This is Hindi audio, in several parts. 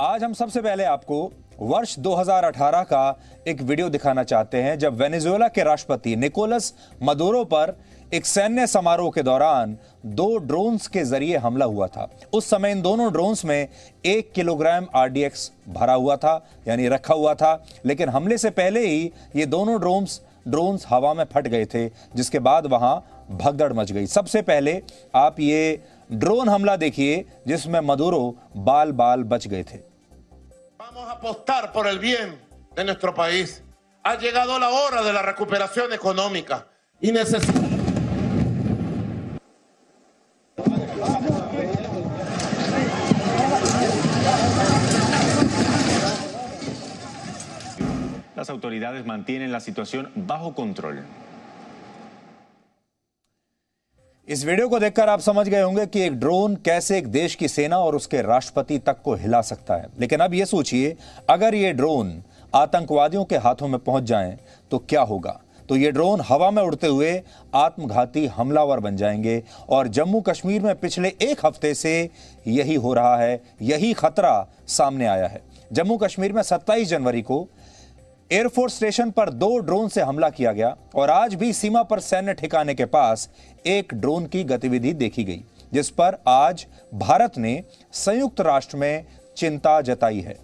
आज हम सबसे पहले आपको वर्ष 2018 का एक वीडियो दिखाना चाहते हैं जब वेनेजुएला के राष्ट्रपति निकोलस मदोरो पर एक सैन्य समारोह के दौरान दो ड्रोन्स के जरिए हमला हुआ था उस समय इन दोनों ड्रोन्स में एक किलोग्राम आरडीएक्स भरा हुआ था यानी रखा हुआ था लेकिन हमले से पहले ही ये दोनों ड्रोन्स ड्रोन्स हवा में फट गए थे जिसके बाद वहां भगदड़ मच गई सबसे पहले आप ये ड्रोन हमला देखिए जिसमें मदुरो बाल बाल बच गए थे a apostar por el bien de nuestro país. Ha llegado la hora de la recuperación económica y necesitamos... Las autoridades mantienen la situación bajo control. इस वीडियो को देखकर आप समझ गए होंगे कि एक ड्रोन कैसे एक देश की सेना और उसके राष्ट्रपति तक को हिला सकता है लेकिन अब यह सोचिए अगर ये ड्रोन आतंकवादियों के हाथों में पहुंच जाएं तो क्या होगा तो ये ड्रोन हवा में उड़ते हुए आत्मघाती हमलावर बन जाएंगे और जम्मू कश्मीर में पिछले एक हफ्ते से यही हो रहा है यही खतरा सामने आया है जम्मू कश्मीर में 27 जनवरी को एयरफोर्स स्टेशन पर दो ड्रोन से हमला किया गया और आज भी सीमा पर सैन्य ठिकाने के पास एक ड्रोन की गतिविधि देखी गई जिस पर आज भारत ने संयुक्त राष्ट्र में चिंता जताई है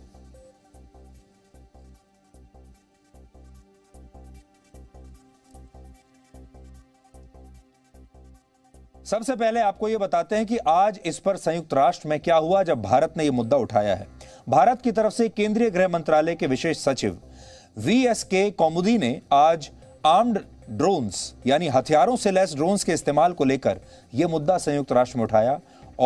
सबसे पहले आपको यह बताते हैं कि आज इस पर संयुक्त राष्ट्र में क्या हुआ जब भारत ने यह मुद्दा उठाया है भारत की तरफ से केंद्रीय गृह मंत्रालय के विशेष सचिव वी एस के कौमुदी ने आज आर्म्ड ड्रोन्स यानी हथियारों से लैस ड्रोन्स के इस्तेमाल को लेकर यह मुद्दा संयुक्त राष्ट्र में उठाया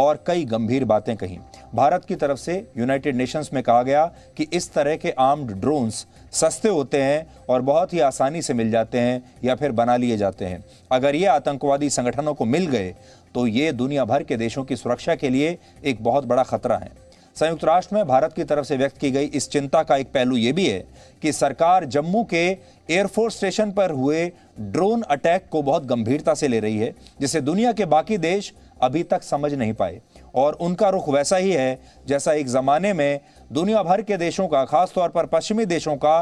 और कई गंभीर बातें कहीं भारत की तरफ से यूनाइटेड नेशंस में कहा गया कि इस तरह के आर्म्ड ड्रोन्स सस्ते होते हैं और बहुत ही आसानी से मिल जाते हैं या फिर बना लिए जाते हैं अगर ये आतंकवादी संगठनों को मिल गए तो ये दुनिया भर के देशों की सुरक्षा के लिए एक बहुत बड़ा खतरा है संयुक्त राष्ट्र में भारत की तरफ से व्यक्त की गई इस चिंता का एक पहलू यह भी है कि सरकार जम्मू के एयरफोर्स स्टेशन पर हुए ड्रोन अटैक को बहुत गंभीरता से ले रही है जिसे दुनिया के बाकी देश अभी तक समझ नहीं पाए और उनका रुख वैसा ही है जैसा एक ज़माने में दुनिया भर के देशों का खासतौर पर पश्चिमी देशों का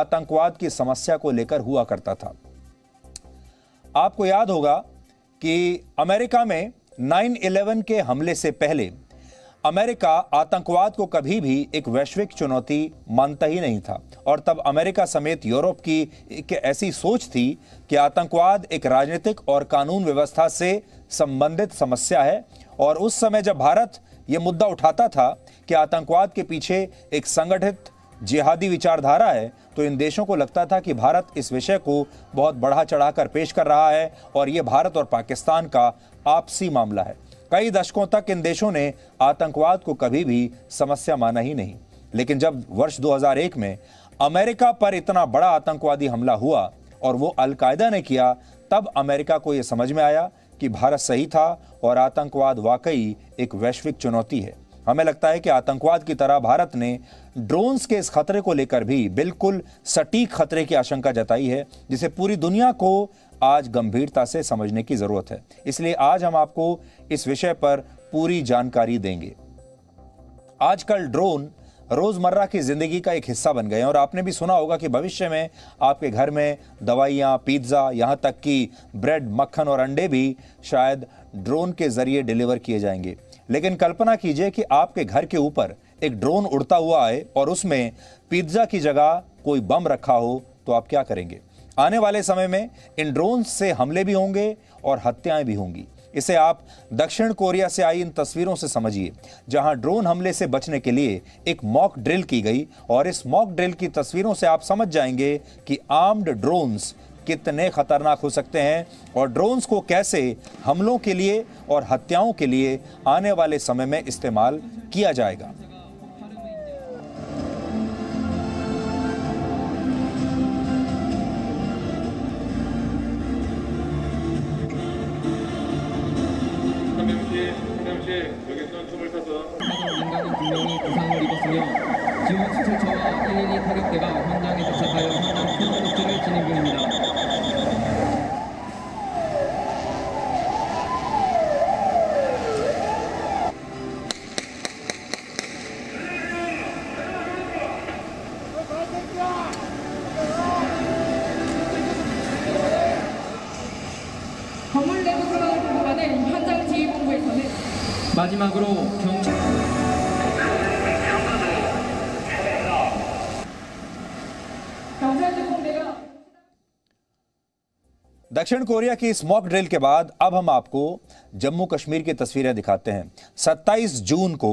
आतंकवाद की समस्या को लेकर हुआ करता था आपको याद होगा कि अमेरिका में 9/11 के हमले से पहले अमेरिका आतंकवाद को कभी भी एक वैश्विक चुनौती मानता ही नहीं था और तब अमेरिका समेत यूरोप की एक ऐसी सोच थी कि आतंकवाद एक राजनीतिक और कानून व्यवस्था से संबंधित समस्या है और उस समय जब भारत ये मुद्दा उठाता था कि आतंकवाद के पीछे एक संगठित जिहादी विचारधारा है तो इन देशों को लगता था कि भारत इस विषय को बहुत बढ़ा चढ़ाकर पेश कर रहा है और ये भारत और पाकिस्तान का आपसी मामला है कई दशकों तक इन देशों ने आतंकवाद को कभी भी समस्या माना ही नहीं लेकिन जब वर्ष 2001 में अमेरिका पर इतना बड़ा आतंकवादी हमला हुआ और वो अलकायदा ने किया तब अमेरिका को यह समझ में आया कि भारत सही था और आतंकवाद वाकई एक वैश्विक चुनौती है हमें लगता है कि आतंकवाद की तरह भारत ने ड्रोन्स के इस खतरे को लेकर भी बिल्कुल सटीक खतरे की आशंका जताई है जिसे पूरी दुनिया को आज गंभीरता से समझने की ज़रूरत है इसलिए आज हम आपको इस विषय पर पूरी जानकारी देंगे आजकल ड्रोन रोज़मर्रा की ज़िंदगी का एक हिस्सा बन गए हैं और आपने भी सुना होगा कि भविष्य में आपके घर में दवाइयाँ पिज्ज़ा यहाँ तक कि ब्रेड मक्खन और अंडे भी शायद ड्रोन के ज़रिए डिलीवर किए जाएंगे लेकिन कल्पना कीजिए कि आपके घर के ऊपर एक ड्रोन उड़ता हुआ आए और उसमें पिज्ज़ा की जगह कोई बम रखा हो तो आप क्या करेंगे आने वाले समय में इन ड्रोन से हमले भी होंगे और हत्याएं भी होंगी इसे आप दक्षिण कोरिया से आई इन तस्वीरों से समझिए जहां ड्रोन हमले से बचने के लिए एक मॉक ड्रिल की गई और इस मॉक ड्रिल की तस्वीरों से आप समझ जाएंगे कि आर्म्ड ड्रोन्स कितने खतरनाक हो सकते हैं और ड्रोन्स को कैसे हमलों के लिए और हत्याओं के लिए आने वाले समय में इस्तेमाल किया जाएगा 마지막으로 경... दक्षिण कोरिया की इस ड्रिल के बाद अब हम आपको जम्मू कश्मीर की तस्वीरें दिखाते हैं 27 जून को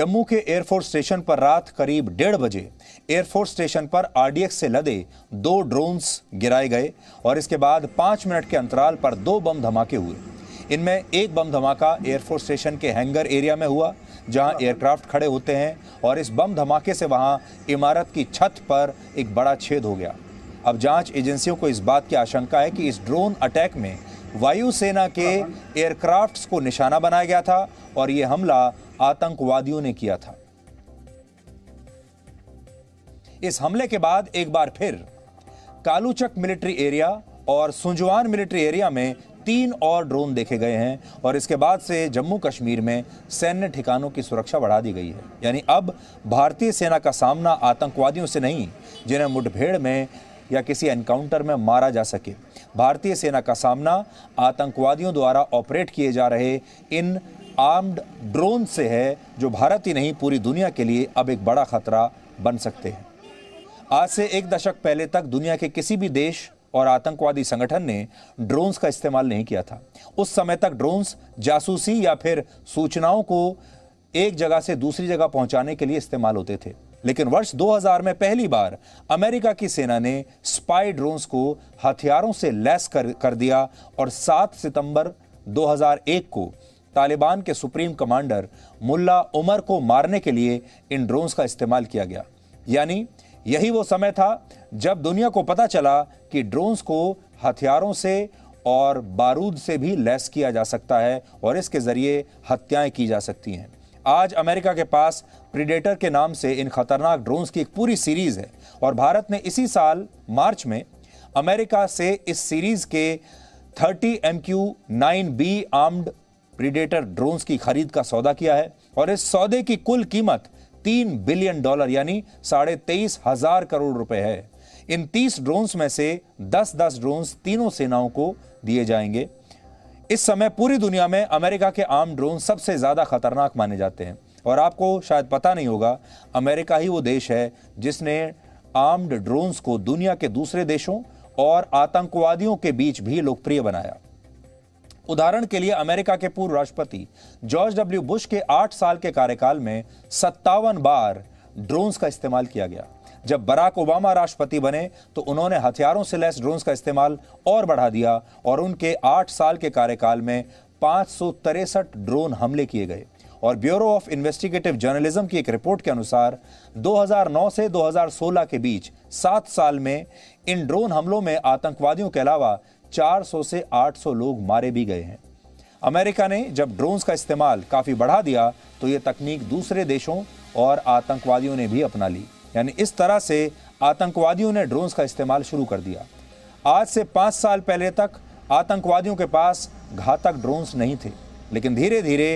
जम्मू के एयरफोर्स स्टेशन पर रात करीब डेढ़ बजे एयरफोर्स स्टेशन पर आरडीएक्स से लदे दो ड्रोन्स गिराए गए और इसके बाद पाँच मिनट के अंतराल पर दो बम धमाके हुए इनमें एक बम धमाका एयरफोर्स स्टेशन के हैंगर एरिया में हुआ जहां एयरक्राफ्ट खड़े होते हैं और इस बम धमाके से वहां इमारत की छत पर एक बड़ा छेद हो गया अब जांच एजेंसियों को इस बात की आशंका है कि इस ड्रोन अटैक में वायुसेना के एयरक्राफ्ट्स को निशाना बनाया गया था और ये हमला आतंकवादियों ने किया था इस हमले के बाद एक बार फिर कालूचक मिलिट्री एरिया और सुंजवान मिलिट्री एरिया में तीन और ड्रोन देखे गए हैं और इसके बाद से जम्मू कश्मीर में सैन्य ठिकानों की सुरक्षा बढ़ा दी गई है यानी अब भारतीय सेना का सामना आतंकवादियों से नहीं जिन्हें मुठभेड़ में या किसी एनकाउंटर में मारा जा सके भारतीय सेना का सामना आतंकवादियों द्वारा ऑपरेट किए जा रहे इन आर्म्ड ड्रोन से है जो भारत ही नहीं पूरी दुनिया के लिए अब एक बड़ा खतरा बन सकते हैं आज से एक दशक पहले तक दुनिया के किसी भी देश और आतंकवादी संगठन ने ड्रोन्स का इस्तेमाल नहीं किया था उस समय तक ड्रोन्स जासूसी या फिर सूचनाओं को एक जगह से दूसरी जगह पहुंचाने के लिए इस्तेमाल होते थे लेकिन वर्ष 2000 में पहली बार अमेरिका की सेना ने स्पाई ड्रोन्स को हथियारों से लैस कर कर दिया और 7 सितंबर 2001 को तालिबान के सुप्रीम कमांडर मुल्ला उमर को मारने के लिए इन ड्रोन्स का इस्तेमाल किया गया यानी यही वो समय था जब दुनिया को पता चला कि ड्रोन्स को हथियारों से और बारूद से भी लैस किया जा सकता है और इसके ज़रिए हत्याएं की जा सकती हैं आज अमेरिका के पास प्रिडेटर के नाम से इन खतरनाक ड्रोन्स की एक पूरी सीरीज़ है और भारत ने इसी साल मार्च में अमेरिका से इस सीरीज़ के 30 M Q nine B armed Predator drones की खरीद का सौदा किया है और इस सौदे की कुल कीमत तीन बिलियन डॉलर यानी साढ़े तेईस हजार करोड़ रुपए है इन 30 ड्रोन्स में से 10-10 ड्रोन्स तीनों सेनाओं को दिए जाएंगे इस समय पूरी दुनिया में अमेरिका के आम ड्रोन सबसे ज़्यादा खतरनाक माने जाते हैं और आपको शायद पता नहीं होगा अमेरिका ही वो देश है जिसने आर्म्ड ड्रोन्स को दुनिया के दूसरे देशों और आतंकवादियों के बीच भी लोकप्रिय बनाया उदाहरण के लिए अमेरिका के पूर्व राष्ट्रपति जॉर्ज डब्ल्यू बुश के आठ साल के कार्यकाल में सत्तावन बार ड्रोन्स का इस्तेमाल किया गया जब बराक ओबामा राष्ट्रपति बने तो उन्होंने हथियारों से लैस ड्रोन्स का इस्तेमाल और बढ़ा दिया और उनके आठ साल के कार्यकाल में पाँच ड्रोन हमले किए गए और ब्यूरो ऑफ इन्वेस्टिगेटिव जर्नलिज्म की एक रिपोर्ट के अनुसार 2009 से 2016 के बीच सात साल में इन ड्रोन हमलों में आतंकवादियों के अलावा 400 से 800 लोग मारे भी गए हैं अमेरिका ने जब ड्रोन्स का इस्तेमाल काफ़ी बढ़ा दिया तो ये तकनीक दूसरे देशों और आतंकवादियों ने भी अपना ली यानी इस तरह से आतंकवादियों ने ड्रोन्स का इस्तेमाल शुरू कर दिया आज से पाँच साल पहले तक आतंकवादियों के पास घातक ड्रोन्स नहीं थे लेकिन धीरे धीरे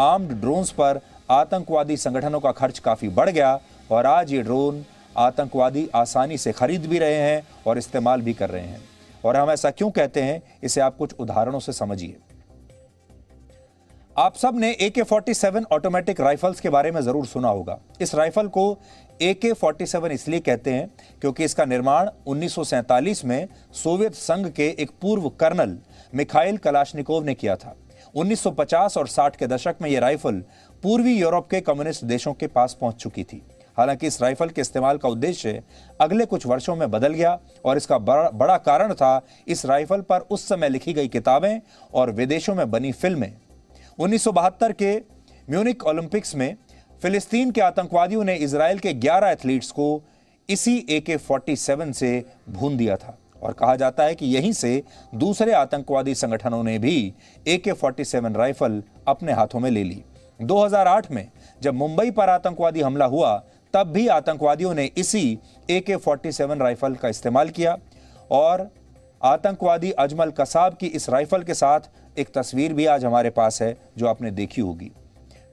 आर्म्ड ड्रोन्स पर आतंकवादी संगठनों का खर्च काफ़ी बढ़ गया और आज ये ड्रोन आतंकवादी आसानी से खरीद भी रहे हैं और इस्तेमाल भी कर रहे हैं और हम ऐसा क्यों कहते हैं इसे आप कुछ उदाहरणों से समझिए आप सब ने ए के फोर्टी सेवन ऑटोमेटिक राइफल्स के बारे में ज़रूर सुना होगा इस राइफल को ए के फोर्टी सेवन इसलिए कहते हैं क्योंकि इसका निर्माण 1947 में सोवियत संघ के एक पूर्व कर्नल मिखाइल कलाशनिकोव ने किया था 1950 और 60 के दशक में यह राइफल पूर्वी यूरोप के कम्युनिस्ट देशों के पास पहुंच चुकी थी हालांकि इस राइफल के इस्तेमाल का उद्देश्य अगले कुछ वर्षों में बदल गया और इसका बड़ा बड़ा कारण था इस राइफल पर उस समय लिखी गई किताबें और विदेशों में बनी फिल्में उन्नीस के म्यूनिक ओलंपिक्स में फिलिस्तीन के आतंकवादियों ने इसराइल के 11 एथलीट्स को इसी ए के फोर्टी से भून दिया था और कहा जाता है कि यहीं से दूसरे आतंकवादी संगठनों ने भी ए के फोर्टी राइफल अपने हाथों में ले ली 2008 में जब मुंबई पर आतंकवादी हमला हुआ तब भी आतंकवादियों ने इसी ए के फोर्टी राइफल का इस्तेमाल किया और आतंकवादी अजमल कसाब की इस राइफल के साथ एक तस्वीर भी आज हमारे पास है जो आपने देखी होगी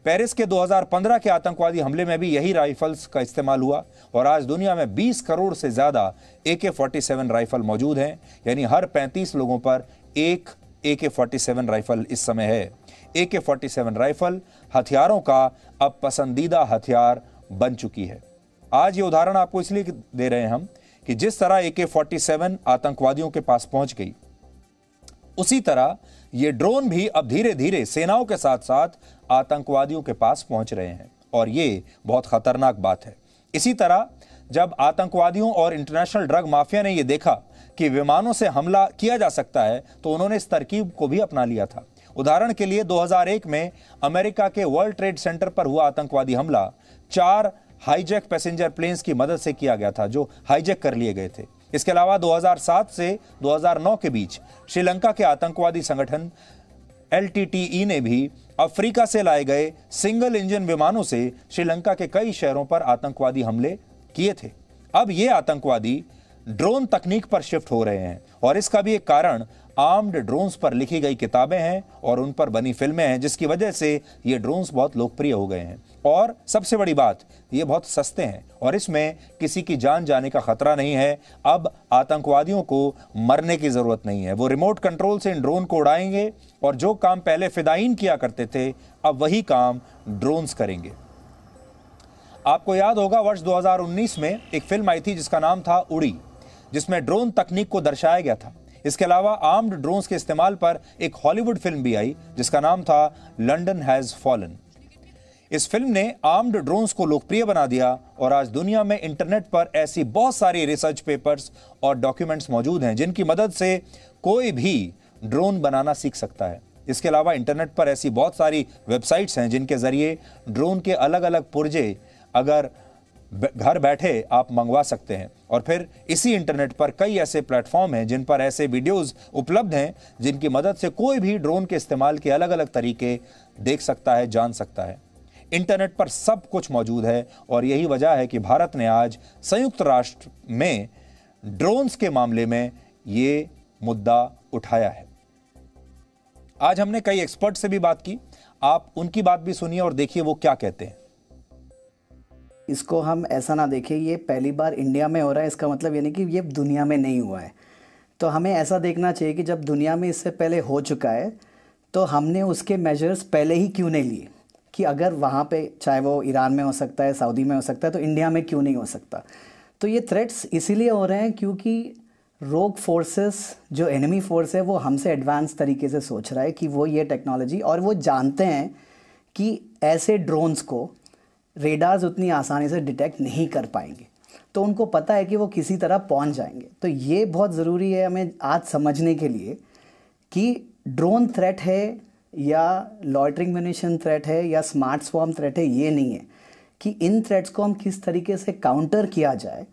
पेरिस के 2015 के आतंकवादी हमले में भी यही राइफल्स का इस्तेमाल हुआ और आज दुनिया में 20 करोड़ से ज़्यादा ए के फोर्टी राइफल मौजूद हैं यानी हर 35 लोगों पर एक ए के फोर्टी राइफल इस समय है ए के फोर्टी राइफल हथियारों का अब पसंदीदा हथियार बन चुकी है आज ये उदाहरण आपको इसलिए दे रहे हैं हम कि जिस तरह ए के फोर्टी आतंकवादियों के पास पहुंच गई उसी तरह ये ड्रोन भी अब धीरे धीरे सेनाओं के साथ साथ आतंकवादियों के पास पहुंच रहे हैं और ये बहुत खतरनाक बात है इसी तरह जब आतंकवादियों और इंटरनेशनल ड्रग माफिया ने यह देखा कि विमानों से हमला किया जा सकता है तो उन्होंने इस तरकीब को भी अपना लिया था उदाहरण के लिए 2001 में अमेरिका के वर्ल्ड ट्रेड सेंटर पर हुआ आतंकवादी हमला चार हाईजैक पैसेंजर प्लेन्स की मदद से किया गया था जो हाईजैक कर लिए गए थे इसके अलावा 2007 से 2009 के बीच श्रीलंका के आतंकवादी संगठन एल ने भी अफ्रीका से लाए गए सिंगल इंजन विमानों से श्रीलंका के कई शहरों पर आतंकवादी हमले किए थे अब ये आतंकवादी ड्रोन तकनीक पर शिफ्ट हो रहे हैं और इसका भी एक कारण आर्म्ड ड्रोन्स पर लिखी गई किताबें हैं और उन पर बनी फिल्में हैं जिसकी वजह से ये ड्रोन्स बहुत लोकप्रिय हो गए हैं और सबसे बड़ी बात ये बहुत सस्ते हैं और इसमें किसी की जान जाने का खतरा नहीं है अब आतंकवादियों को मरने की ज़रूरत नहीं है वो रिमोट कंट्रोल से इन ड्रोन को उड़ाएंगे और जो काम पहले फिदाइन किया करते थे अब वही काम ड्रोन्स करेंगे आपको याद होगा वर्ष 2019 में एक फिल्म आई थी जिसका नाम था उड़ी जिसमें ड्रोन तकनीक को दर्शाया गया था इसके अलावा आर्म्ड ड्रोन्स के इस्तेमाल पर एक हॉलीवुड फिल्म भी आई जिसका नाम था लंडन हैज़ फॉलन इस फिल्म ने आर्म्ड ड्रोन्स को लोकप्रिय बना दिया और आज दुनिया में इंटरनेट पर ऐसी बहुत सारी रिसर्च पेपर्स और डॉक्यूमेंट्स मौजूद हैं जिनकी मदद से कोई भी ड्रोन बनाना सीख सकता है इसके अलावा इंटरनेट पर ऐसी बहुत सारी वेबसाइट्स हैं जिनके ज़रिए ड्रोन के अलग अलग पुर्जे अगर घर बैठे आप मंगवा सकते हैं और फिर इसी इंटरनेट पर कई ऐसे प्लेटफॉर्म हैं जिन पर ऐसे वीडियोस उपलब्ध हैं जिनकी मदद से कोई भी ड्रोन के इस्तेमाल के अलग अलग तरीके देख सकता है जान सकता है इंटरनेट पर सब कुछ मौजूद है और यही वजह है कि भारत ने आज संयुक्त राष्ट्र में ड्रोन्स के मामले में ये मुद्दा उठाया है आज हमने कई एक्सपर्ट से भी बात की आप उनकी बात भी सुनिए और देखिए वो क्या कहते हैं इसको हम ऐसा ना देखें ये पहली बार इंडिया में हो रहा है इसका मतलब यानी कि ये दुनिया में नहीं हुआ है तो हमें ऐसा देखना चाहिए कि जब दुनिया में इससे पहले हो चुका है तो हमने उसके मेजर्स पहले ही क्यों नहीं लिए कि अगर वहाँ पे चाहे वो ईरान में हो सकता है सऊदी में हो सकता है तो इंडिया में क्यों नहीं हो सकता तो ये थ्रेट्स इसीलिए हो रहे हैं क्योंकि रोग फोर्सेस जो एनिमी फोर्स है वो हमसे एडवांस तरीके से सोच रहा है कि वो ये टेक्नोलॉजी और वो जानते हैं कि ऐसे ड्रोन्स को रेडार्स उतनी आसानी से डिटेक्ट नहीं कर पाएंगे तो उनको पता है कि वो किसी तरह पहुंच जाएंगे तो ये बहुत ज़रूरी है हमें आज समझने के लिए कि ड्रोन थ्रेट है या लॉटरिंग म्यूनिशन थ्रेट है या स्मार्ट स्वाम थ्रेट है ये नहीं है कि इन थ्रेट्स को हम किस तरीके से काउंटर किया जाए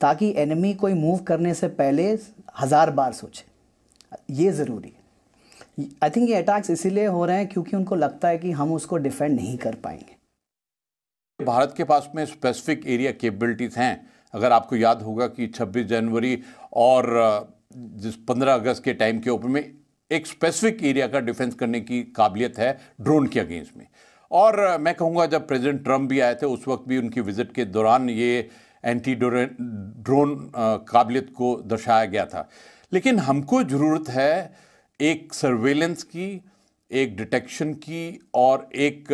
ताकि एनिमी कोई मूव करने से पहले हज़ार बार सोचे ये ज़रूरी है आई थिंक ये अटैक्स इसीलिए हो रहे हैं क्योंकि उनको लगता है कि हम उसको डिफेंड नहीं कर पाएंगे भारत के पास में स्पेसिफिक एरिया केपेबिलिटीज हैं अगर आपको याद होगा कि 26 जनवरी और जिस 15 अगस्त के टाइम के ऊपर में एक स्पेसिफिक एरिया का डिफेंस करने की काबिलियत है ड्रोन के अगेंस्ट में और मैं कहूँगा जब प्रेसिडेंट ट्रंप भी आए थे उस वक्त भी उनकी विजिट के दौरान ये एंटी ड्रोन काबिलियत को दर्शाया गया था लेकिन हमको ज़रूरत है एक सर्वेलेंस की एक डिटेक्शन की और एक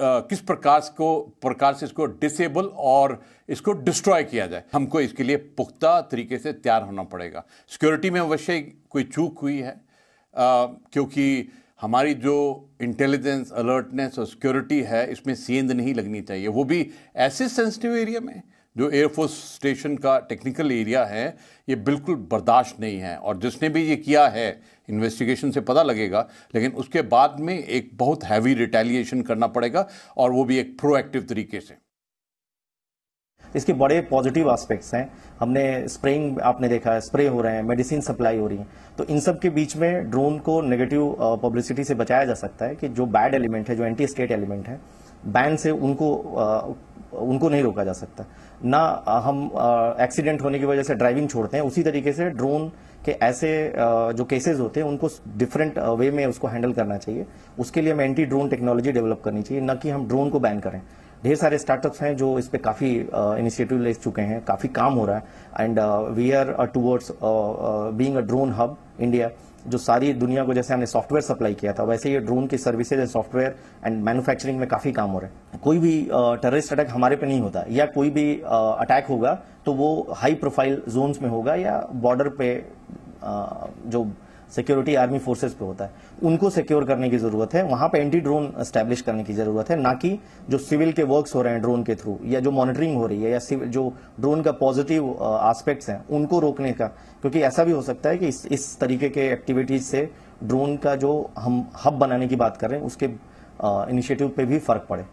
किस प्रकार को प्रकार से इसको डिसेबल और इसको डिस्ट्रॉय किया जाए हमको इसके लिए पुख्ता तरीके से तैयार होना पड़ेगा सिक्योरिटी में अवश्य कोई चूक हुई है आ, क्योंकि हमारी जो इंटेलिजेंस अलर्टनेस और सिक्योरिटी है इसमें सेंध नहीं लगनी चाहिए वो भी ऐसे सेंसिटिव एरिया में जो एयरफोर्स स्टेशन का टेक्निकल एरिया है ये बिल्कुल बर्दाश्त नहीं है और जिसने भी ये किया है इन्वेस्टिगेशन से पता लगेगा लेकिन उसके बाद में एक बहुत हैवी रिटेलिएशन करना पड़ेगा और वो भी एक प्रोएक्टिव तरीके से इसके बड़े पॉजिटिव एस्पेक्ट्स हैं हमने स्प्रेइंग आपने देखा है स्प्रे हो रहे हैं मेडिसिन सप्लाई हो रही है तो इन सब के बीच में ड्रोन को नेगेटिव पब्लिसिटी से बचाया जा सकता है कि जो बैड एलिमेंट है जो एंटी स्टेट एलिमेंट है बैन से उनको उनको नहीं रोका जा सकता ना हम एक्सीडेंट होने की वजह से ड्राइविंग छोड़ते हैं उसी तरीके से ड्रोन के ऐसे जो केसेस होते हैं उनको डिफरेंट वे में उसको हैंडल करना चाहिए उसके लिए हमें एंटी ड्रोन टेक्नोलॉजी डेवलप करनी चाहिए न कि हम ड्रोन को बैन करें ढेर सारे स्टार्टअप्स हैं जो इस पर काफ़ी इनिशिएटिव ले चुके हैं काफ़ी काम हो रहा है and we are towards being a drone hub India जो सारी दुनिया को जैसे हमने सॉफ्टवेयर सप्लाई किया था वैसे ये ड्रोन की services and software and manufacturing में काफी काम हो रहा है कोई भी टेररिस्ट अटैक हमारे पे नहीं होता या कोई भी अटैक होगा तो वो हाई प्रोफाइल जोन्स में होगा या बॉर्डर पे जो सिक्योरिटी आर्मी फोर्सेज पे होता है उनको सिक्योर करने की जरूरत है वहां पे एंटी ड्रोन स्टैब्लिश करने की जरूरत है ना कि जो सिविल के वर्क्स हो रहे हैं ड्रोन के थ्रू या जो मॉनिटरिंग हो रही है या सिविल जो ड्रोन का पॉजिटिव आस्पेक्ट्स uh, हैं उनको रोकने का क्योंकि ऐसा भी हो सकता है कि इस, इस तरीके के एक्टिविटीज से ड्रोन का जो हम हब बनाने की बात कर रहे हैं उसके इनिशिएटिव uh, पे भी फर्क पड़े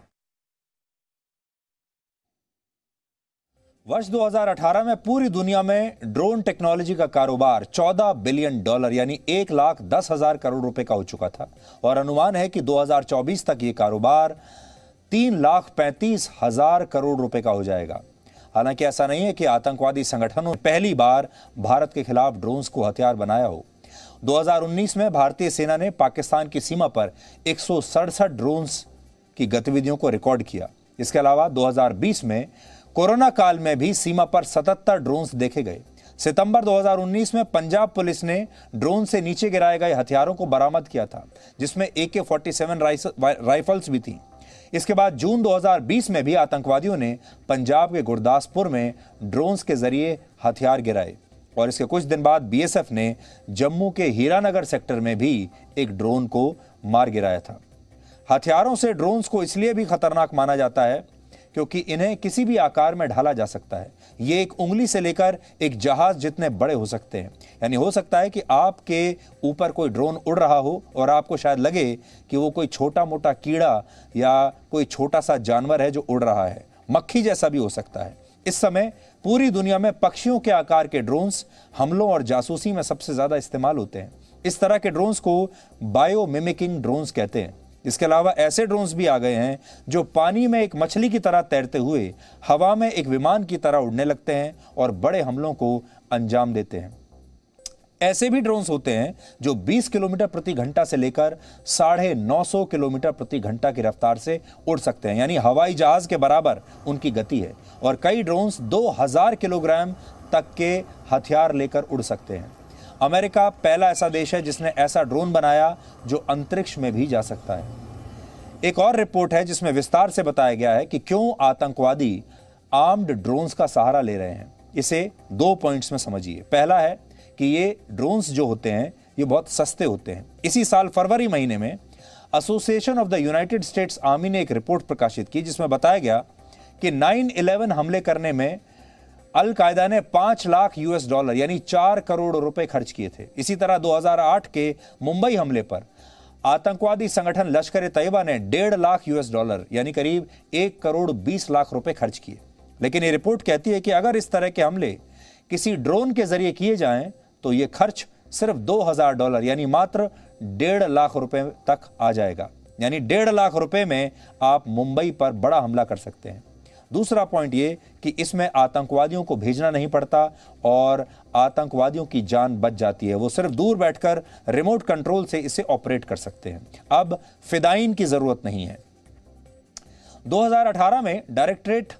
वर्ष 2018 में पूरी दुनिया में ड्रोन टेक्नोलॉजी का कारोबार 14 बिलियन डॉलर यानी एक लाख दस हजार करोड़ रुपए का हो चुका था और अनुमान है कि 2024 तक ये कारोबार तीन लाख पैंतीस हजार करोड़ रुपए का हो जाएगा हालांकि ऐसा नहीं है कि आतंकवादी संगठनों ने पहली बार भारत के खिलाफ ड्रोन्स को हथियार बनाया हो 2019 में भारतीय सेना ने पाकिस्तान की सीमा पर एक ड्रोन्स की गतिविधियों को रिकॉर्ड किया इसके अलावा 2020 में कोरोना काल में भी सीमा पर 77 ड्रोन्स देखे गए सितंबर 2019 में पंजाब पुलिस ने ड्रोन से नीचे गिराए गए हथियारों को बरामद किया था जिसमें ए के फोर्टी राइफल्स भी थी इसके बाद जून 2020 में भी आतंकवादियों ने पंजाब के गुरदासपुर में ड्रोन्स के जरिए हथियार गिराए और इसके कुछ दिन बाद बीएसएफ ने जम्मू के हीरानगर सेक्टर में भी एक ड्रोन को मार गिराया था हथियारों से ड्रोन्स को इसलिए भी खतरनाक माना जाता है क्योंकि इन्हें किसी भी आकार में ढाला जा सकता है ये एक उंगली से लेकर एक जहाज जितने बड़े हो सकते हैं यानी हो सकता है कि आपके ऊपर कोई ड्रोन उड़ रहा हो और आपको शायद लगे कि वो कोई छोटा मोटा कीड़ा या कोई छोटा सा जानवर है जो उड़ रहा है मक्खी जैसा भी हो सकता है इस समय पूरी दुनिया में पक्षियों के आकार के ड्रोन्स हमलों और जासूसी में सबसे ज़्यादा इस्तेमाल होते हैं इस तरह के ड्रोन्स को बायोमिमिकिंग ड्रोन्स कहते हैं इसके अलावा ऐसे ड्रोन्स भी आ गए हैं जो पानी में एक मछली की तरह तैरते हुए हवा में एक विमान की तरह उड़ने लगते हैं और बड़े हमलों को अंजाम देते हैं ऐसे भी ड्रोन्स होते हैं जो 20 किलोमीटर प्रति घंटा से लेकर साढ़े नौ किलोमीटर प्रति घंटा की रफ्तार से उड़ सकते हैं यानी हवाई जहाज के बराबर उनकी गति है और कई ड्रोन्स 2000 किलोग्राम तक के हथियार लेकर उड़ सकते हैं अमेरिका पहला ऐसा देश है जिसने ऐसा ड्रोन बनाया जो अंतरिक्ष में भी जा सकता है एक और रिपोर्ट है जिसमें विस्तार से बताया गया है कि क्यों आतंकवादी आर्म्ड ड्रोन्स का सहारा ले रहे हैं इसे दो पॉइंट्स में समझिए पहला है कि ये ड्रोन्स जो होते हैं ये बहुत सस्ते होते हैं इसी साल फरवरी महीने में association of the United States army ने एक रिपोर्ट प्रकाशित की जिसमें बताया गया कि 9/11 हमले करने में अलकायदा ने पांच लाख यूएस डॉलर यानी चार करोड़ रुपए खर्च किए थे इसी तरह 2008 के मुंबई हमले पर आतंकवादी संगठन लश्कर ए तैयबा ने डेढ़ लाख यूएस डॉलर यानी करीब एक करोड़ बीस लाख रुपए खर्च किए लेकिन ये रिपोर्ट कहती है कि अगर इस तरह के हमले किसी ड्रोन के जरिए किए जाएं तो ये खर्च सिर्फ हजार डॉलर यानी मात्र डेढ़ लाख रुपए तक आ जाएगा यानी डेढ़ लाख रुपए में आप मुंबई पर बड़ा हमला कर सकते हैं दूसरा पॉइंट ये कि इसमें आतंकवादियों को भेजना नहीं पड़ता और आतंकवादियों की जान बच जाती है वो सिर्फ दूर बैठकर रिमोट कंट्रोल से इसे ऑपरेट कर सकते हैं अब फिदाइन की ज़रूरत नहीं है 2018 में directorate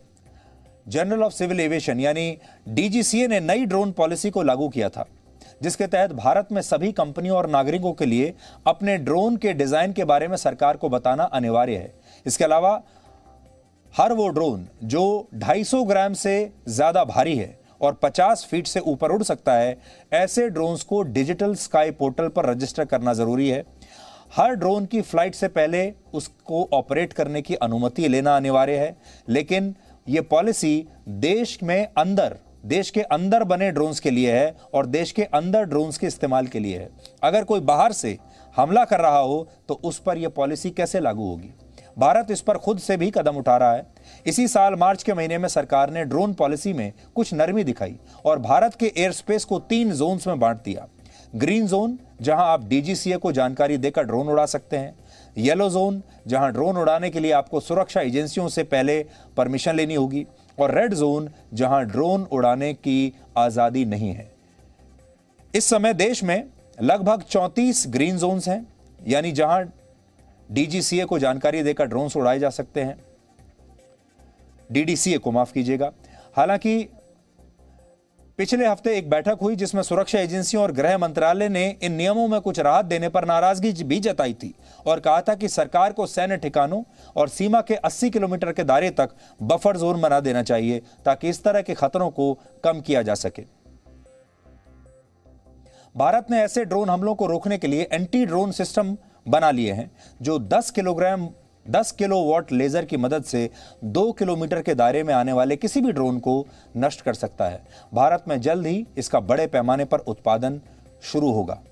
general of civil aviation यानी डीजीसीए ने नई ड्रोन पॉलिसी को लागू किया था जिसके तहत भारत में सभी कंपनियों और नागरिकों के लिए अपने ड्रोन के डिज़ाइन के बारे में सरकार को बताना अनिवार्य है इसके अलावा हर वो ड्रोन जो 250 ग्राम से ज़्यादा भारी है और 50 फीट से ऊपर उड़ सकता है ऐसे ड्रोन्स को डिजिटल स्काई पोर्टल पर रजिस्टर करना ज़रूरी है हर ड्रोन की फ्लाइट से पहले उसको ऑपरेट करने की अनुमति लेना अनिवार्य है लेकिन ये पॉलिसी देश में अंदर देश के अंदर बने ड्रोन्स के लिए है और देश के अंदर ड्रोन्स के इस्तेमाल के लिए है अगर कोई बाहर से हमला कर रहा हो तो उस पर यह पॉलिसी कैसे लागू होगी भारत इस पर खुद से भी कदम उठा रहा है इसी साल मार्च के महीने में सरकार ने ड्रोन पॉलिसी में कुछ नरमी दिखाई और भारत के एयर स्पेस को तीन जोन में बांट दिया ग्रीन जोन जहां आप डीजीसीए को जानकारी देकर ड्रोन उड़ा सकते हैं येलो जोन जहां ड्रोन उड़ाने के लिए आपको सुरक्षा एजेंसियों से पहले परमिशन लेनी होगी और रेड जोन जहां ड्रोन उड़ाने की आज़ादी नहीं है इस समय देश में लगभग 34 ग्रीन जोन्स हैं यानी जहां डीजीसीए को जानकारी देकर ड्रोन्स उड़ाए जा सकते हैं डीडीसीए को माफ कीजिएगा हालांकि पिछले हफ्ते एक बैठक हुई जिसमें सुरक्षा एजेंसियों और गृह मंत्रालय ने इन नियमों में कुछ राहत देने पर नाराजगी भी जताई थी और कहा था कि सरकार को सैन्य ठिकानों और सीमा के 80 किलोमीटर के दायरे तक बफर जोन बना देना चाहिए ताकि इस तरह के खतरों को कम किया जा सके भारत ने ऐसे ड्रोन हमलों को रोकने के लिए एंटी ड्रोन सिस्टम बना लिए हैं जो 10 किलोग्राम 10 वॉट लेज़र की मदद से 2 किलोमीटर के दायरे में आने वाले किसी भी ड्रोन को नष्ट कर सकता है भारत में जल्द ही इसका बड़े पैमाने पर उत्पादन शुरू होगा